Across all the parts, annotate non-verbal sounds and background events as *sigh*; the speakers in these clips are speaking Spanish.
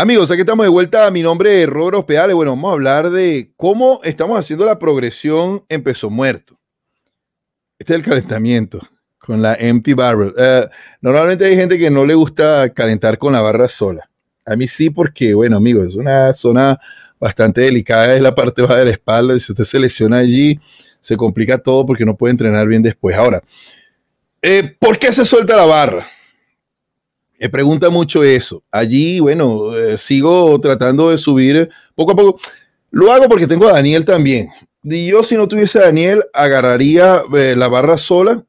Amigos, aquí estamos de vuelta. Mi nombre es Robert Hospedales. Bueno, vamos a hablar de cómo estamos haciendo la progresión en peso muerto. Este es el calentamiento con la empty barrel. Eh, normalmente hay gente que no le gusta calentar con la barra sola. A mí sí, porque, bueno, amigos, es una zona bastante delicada, es la parte baja de la espalda. Si usted se lesiona allí, se complica todo porque no puede entrenar bien después. Ahora, eh, ¿por qué se suelta la barra? Me eh, pregunta mucho eso. Allí, bueno, eh, sigo tratando de subir poco a poco. Lo hago porque tengo a Daniel también. Y yo, si no tuviese a Daniel, agarraría eh, la barra sola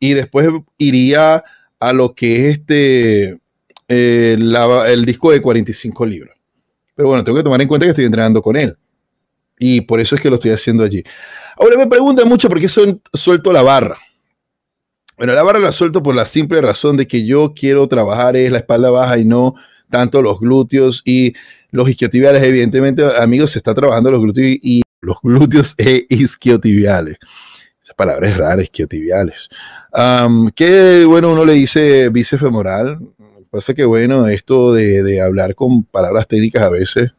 y después iría a lo que es este, el disco de 45 libras. Pero bueno, tengo que tomar en cuenta que estoy entrenando con él. Y por eso es que lo estoy haciendo allí. Ahora me pregunta mucho por qué suelto la barra. Bueno, la barra la suelto por la simple razón de que yo quiero trabajar es la espalda baja y no tanto los glúteos y los isquiotibiales. Evidentemente, amigos, se está trabajando los glúteos y, los glúteos *laughs* e isquiotibiales. Esas palabras raras, isquiotibiales. Qué que bueno, uno le dice femoral. Pasa que bueno, esto de, de hablar con palabras técnicas a veces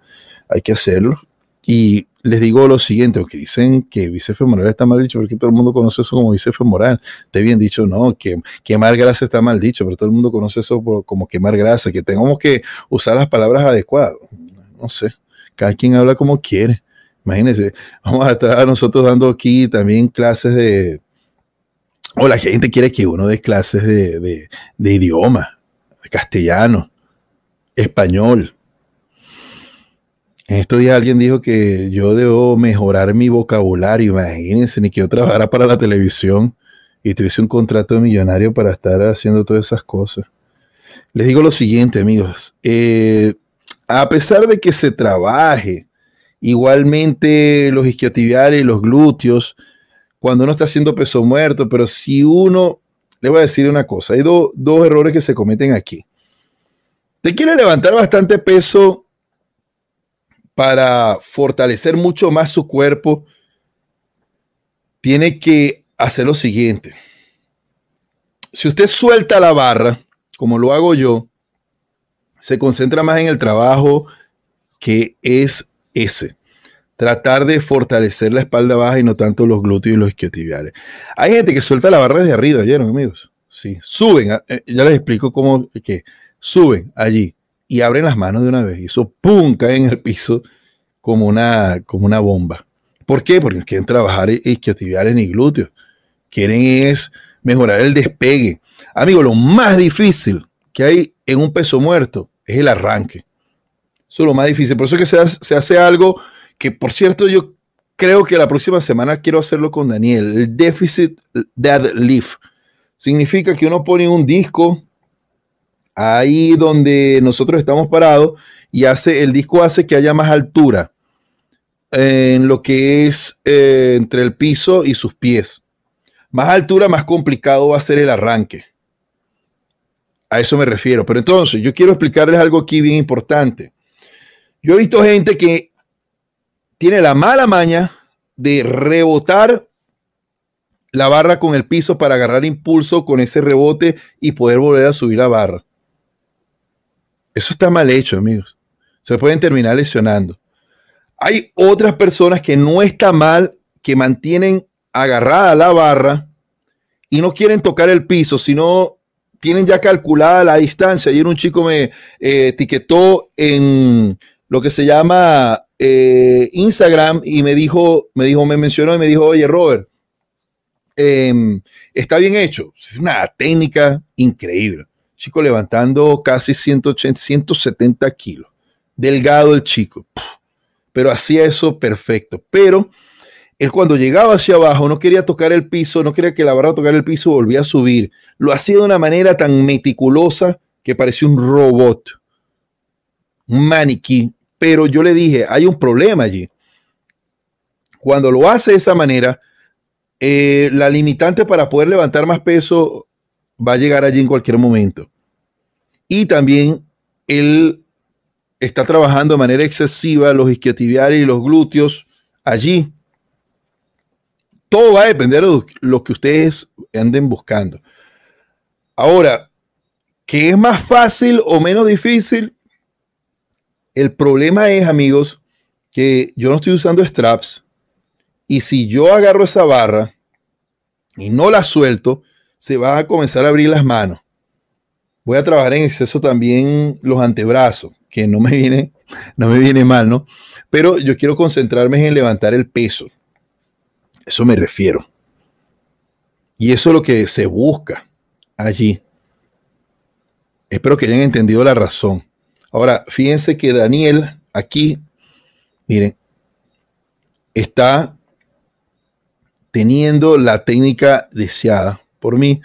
hay que hacerlo. Y les digo lo siguiente, aunque dicen que moral está mal dicho, porque todo el mundo conoce eso como moral, Te bien dicho, no, que quemar grasa está mal dicho, pero todo el mundo conoce eso como quemar grasa, que tengamos que usar las palabras adecuadas. No sé, cada quien habla como quiere. Imagínense, vamos a estar nosotros dando aquí también clases de... O la gente quiere que uno dé clases de, de idioma, de castellano, español, en estos días alguien dijo que yo debo mejorar mi vocabulario. Imagínense, ni que yo trabajara para la televisión y tuviese un contrato millonario para estar haciendo todas esas cosas. Les digo lo siguiente, amigos. Eh, a pesar de que se trabaje, igualmente los isquiotibiales, y los glúteos, cuando uno está haciendo peso muerto, pero si uno, le voy a decir una cosa, hay dos errores que se cometen aquí. Te quiere levantar bastante peso para fortalecer mucho más su cuerpo, tiene que hacer lo siguiente. Si usted suelta la barra, como lo hago yo, se concentra más en el trabajo que es ese. Tratar de fortalecer la espalda baja y no tanto los glúteos y los isquiotibiales. Hay gente que suelta la barra desde arriba, vieron, amigos? Sí, suben, ah, eh, ya les explico cómo que suben allí y abren las manos de una vez. Y eso, ¡pum!, cae en el piso como una, como una bomba. ¿Por qué? Porque quieren trabajar isquiotibiales el glúteos. Quieren es mejorar el despegue. Amigo, lo más difícil que hay en un peso muerto es el arranque. Eso es lo más difícil. Por eso que se hace, se hace algo que, por cierto, yo creo que la próxima semana quiero hacerlo con Daniel. El déficit deadlift. Significa que uno pone un disco ahí donde nosotros estamos parados y hace, el disco hace que haya más altura en lo que es eh, entre el piso y sus pies. Más altura, más complicado va a ser el arranque. A eso me refiero. Pero entonces, yo quiero explicarles algo aquí bien importante. Yo he visto gente que tiene la mala maña de rebotar la barra con el piso para agarrar impulso con ese rebote y poder volver a subir la barra. Eso está mal hecho, amigos. Se pueden terminar lesionando. Hay otras personas que no está mal, que mantienen agarrada la barra y no quieren tocar el piso, sino tienen ya calculada la distancia. Ayer un chico me eh, etiquetó en lo que se llama eh, Instagram y me dijo, me dijo, me mencionó y me dijo, oye, Robert, em, está bien hecho. Es una técnica increíble. Chico levantando casi 180, 170 kilos. Delgado el chico. Pero hacía eso perfecto. Pero él cuando llegaba hacia abajo no quería tocar el piso, no quería que la barra tocara el piso, volvía a subir. Lo hacía de una manera tan meticulosa que parecía un robot, un maniquí. Pero yo le dije, hay un problema allí. Cuando lo hace de esa manera, eh, la limitante para poder levantar más peso va a llegar allí en cualquier momento. Y también él está trabajando de manera excesiva los isquiotibiales y los glúteos allí. Todo va a depender de lo que ustedes anden buscando. Ahora, ¿qué es más fácil o menos difícil? El problema es, amigos, que yo no estoy usando straps. Y si yo agarro esa barra y no la suelto, se va a comenzar a abrir las manos. Voy a trabajar en exceso también los antebrazos, que no me viene, no me viene mal, ¿no? Pero yo quiero concentrarme en levantar el peso. Eso me refiero. Y eso es lo que se busca allí. Espero que hayan entendido la razón. Ahora, fíjense que Daniel aquí, miren, está teniendo la técnica deseada por mí.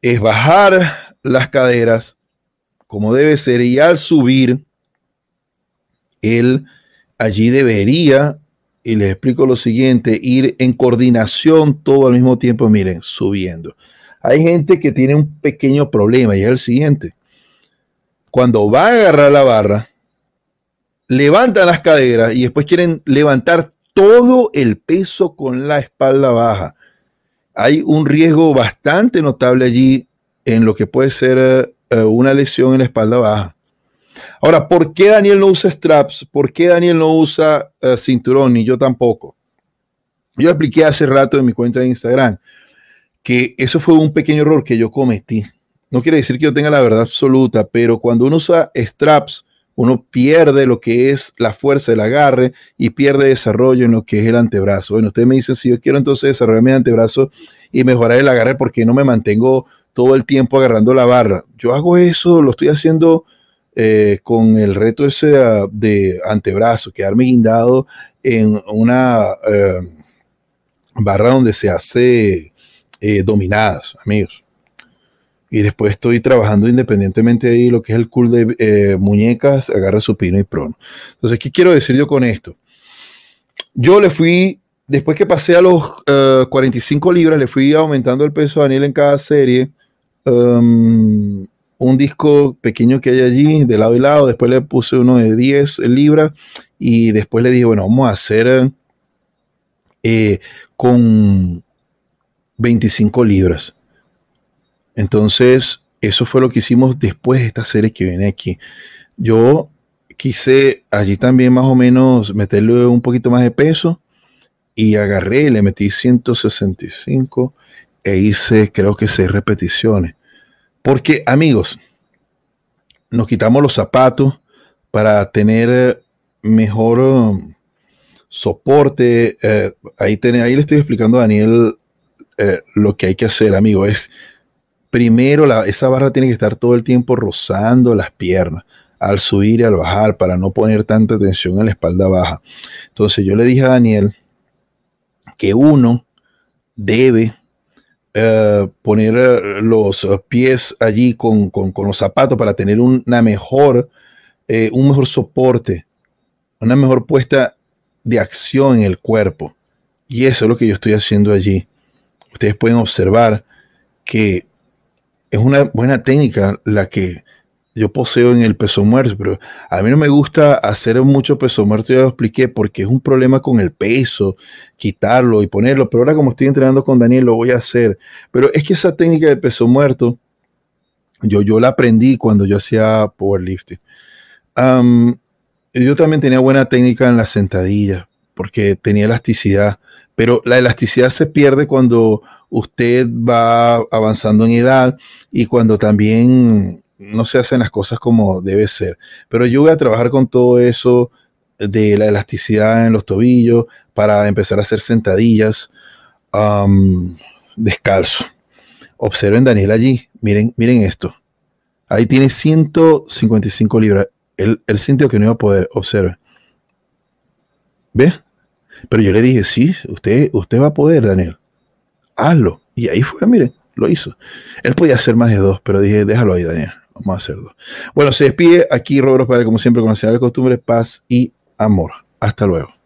Es bajar las caderas como debe ser y al subir, él allí debería, y les explico lo siguiente, ir en coordinación todo al mismo tiempo, miren, subiendo. Hay gente que tiene un pequeño problema y es el siguiente. Cuando va a agarrar la barra, levantan las caderas y después quieren levantar todo el peso con la espalda baja. Hay un riesgo bastante notable allí en lo que puede ser eh, eh, una lesión en la espalda baja. Ahora, ¿por qué Daniel no usa straps? ¿Por qué Daniel no usa eh, cinturón? Ni yo tampoco. Yo expliqué hace rato en mi cuenta de Instagram que eso fue un pequeño error que yo cometí. No quiere decir que yo tenga la verdad absoluta, pero cuando uno usa straps, uno pierde lo que es la fuerza del agarre y pierde desarrollo en lo que es el antebrazo. Bueno, ustedes me dicen, si yo quiero entonces desarrollar mi antebrazo y mejorar el agarre porque no me mantengo todo el tiempo agarrando la barra. Yo hago eso, lo estoy haciendo eh, con el reto ese de antebrazo, quedarme guindado en una eh, barra donde se hace eh, dominadas, amigos. Y después estoy trabajando independientemente de ahí lo que es el cool de muñecas, agarra supino y prono. Entonces, ¿qué quiero decir yo con esto? Yo le fui después que pasé a los 45 libras, le fui aumentando el peso a Daniel en cada serie. Em, un disco pequeño que hay allí, de lado y lado. Después le puse uno de 10 libras y después le dije, bueno, vamos a hacer eh, con 25 libras. Entonces, eso fue lo que hicimos después de esta serie que viene aquí. Yo quise allí también más o menos meterle un poquito más de peso y agarré, le metí 165 e hice creo que seis repeticiones. Porque amigos, nos quitamos los zapatos para tener eh, mejor um, soporte. Eh, ahí, ahí, le estoy explicando a Daniel eh, lo que hay que hacer, amigo. Es primero, esa barra tiene que estar todo el tiempo rozando las piernas al subir y al bajar para no poner tanta tensión en la espalda baja. Entonces yo le dije a Daniel que uno debe eh, poner eh, los eh, pies allí con, los zapatos para tener una mejor, un mejor soporte, una mejor puesta de acción en el cuerpo. Y eso es lo que yo estoy haciendo allí. Ustedes pueden observar que es una buena técnica la que yo poseo en el peso muerto, pero a mí no me gusta hacer mucho peso muerto, ya lo expliqué, porque es un problema con el peso, quitarlo y ponerlo, pero ahora como estoy entrenando con Daniel lo voy a hacer. Pero es que esa técnica de peso muerto, yo, yo la aprendí cuando yo hacía powerlifting. yo también tenía buena técnica en la sentadilla, porque tenía elasticidad, pero la elasticidad se pierde cuando usted va avanzando en edad y cuando también no se hacen las cosas como debe ser. Pero yo voy a trabajar con todo eso de la elasticidad en los tobillos para empezar a hacer sentadillas descalzo. Observen Daniel allí, miren, miren esto. Ahí tiene 155 libras. Él, él sintió que no iba a poder, observen. ¿Ve? Pero yo le dije, sí, usted, usted va a poder, Daniel. Hazlo. Y ahí fue, miren, lo hizo. Él podía hacer más de dos, pero dije, déjalo ahí, Daniel más cerdo. Bueno, se despide aquí Roberto Padre, como siempre, con la señal de costumbre, paz y amor. Hasta luego.